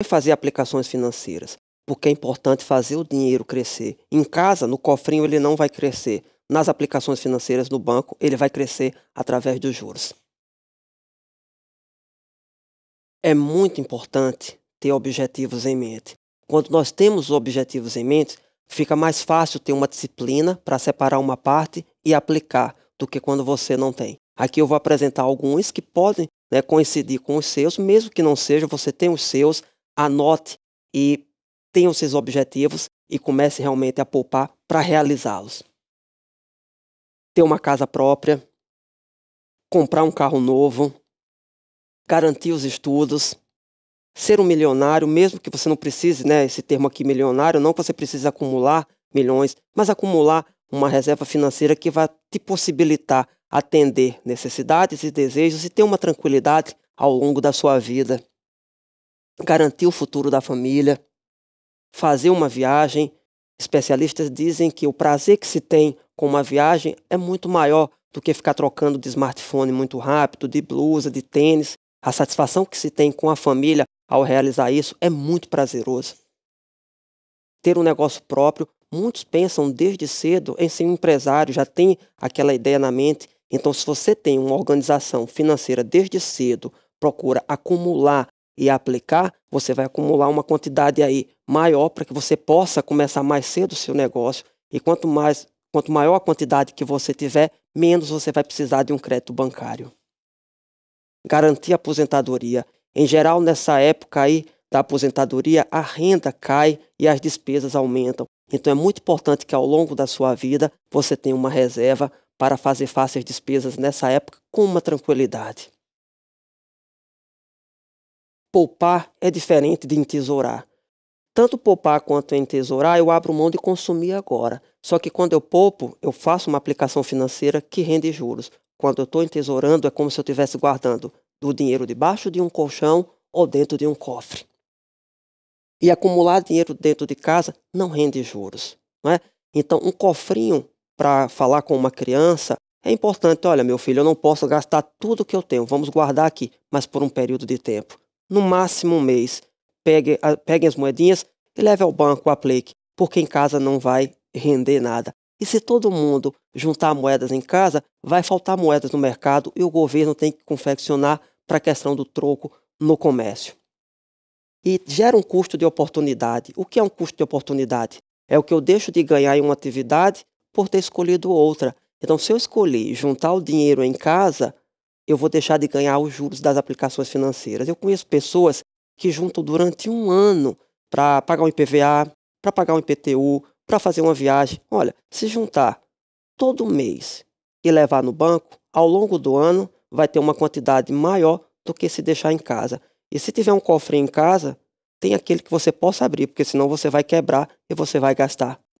É fazer aplicações financeiras, porque é importante fazer o dinheiro crescer. Em casa, no cofrinho, ele não vai crescer. Nas aplicações financeiras no banco, ele vai crescer através dos juros. É muito importante ter objetivos em mente. Quando nós temos objetivos em mente, fica mais fácil ter uma disciplina para separar uma parte e aplicar do que quando você não tem. Aqui eu vou apresentar alguns que podem né, coincidir com os seus, mesmo que não seja, você tem os seus, anote e os seus objetivos e comece realmente a poupar para realizá-los. Ter uma casa própria, comprar um carro novo, garantir os estudos, ser um milionário, mesmo que você não precise, né, esse termo aqui milionário, não que você precise acumular milhões, mas acumular uma reserva financeira que vai te possibilitar atender necessidades e desejos e ter uma tranquilidade ao longo da sua vida garantir o futuro da família, fazer uma viagem. Especialistas dizem que o prazer que se tem com uma viagem é muito maior do que ficar trocando de smartphone muito rápido, de blusa, de tênis. A satisfação que se tem com a família ao realizar isso é muito prazerosa. Ter um negócio próprio, muitos pensam desde cedo em ser um empresário, já tem aquela ideia na mente. Então, se você tem uma organização financeira desde cedo, procura acumular e aplicar, você vai acumular uma quantidade aí maior para que você possa começar mais cedo o seu negócio. E quanto mais, quanto maior a quantidade que você tiver, menos você vai precisar de um crédito bancário. Garantir a aposentadoria. Em geral, nessa época aí da aposentadoria, a renda cai e as despesas aumentam. Então é muito importante que ao longo da sua vida você tenha uma reserva para fazer face às despesas nessa época com uma tranquilidade. Poupar é diferente de entesourar. Tanto poupar quanto entesourar, eu abro mão de consumir agora. Só que quando eu poupo, eu faço uma aplicação financeira que rende juros. Quando eu estou entesourando, é como se eu estivesse guardando do dinheiro debaixo de um colchão ou dentro de um cofre. E acumular dinheiro dentro de casa não rende juros. Não é? Então, um cofrinho para falar com uma criança é importante. Olha, meu filho, eu não posso gastar tudo que eu tenho, vamos guardar aqui, mas por um período de tempo no máximo um mês. Peguem, pegue as moedinhas e leve ao banco a aplique, porque em casa não vai render nada. E se todo mundo juntar moedas em casa, vai faltar moedas no mercado e o governo tem que confeccionar para a questão do troco no comércio. E gera um custo de oportunidade. O que é um custo de oportunidade? É o que eu deixo de ganhar em uma atividade por ter escolhido outra. Então, se eu escolhi juntar o dinheiro em casa, eu vou deixar de ganhar os juros das aplicações financeiras. Eu conheço pessoas que juntam durante um ano para pagar um IPVA, para pagar um IPTU, para fazer uma viagem. Olha, se juntar todo mês e levar no banco, ao longo do ano vai ter uma quantidade maior do que se deixar em casa. E se tiver um cofre em casa, tem aquele que você possa abrir, porque senão você vai quebrar e você vai gastar.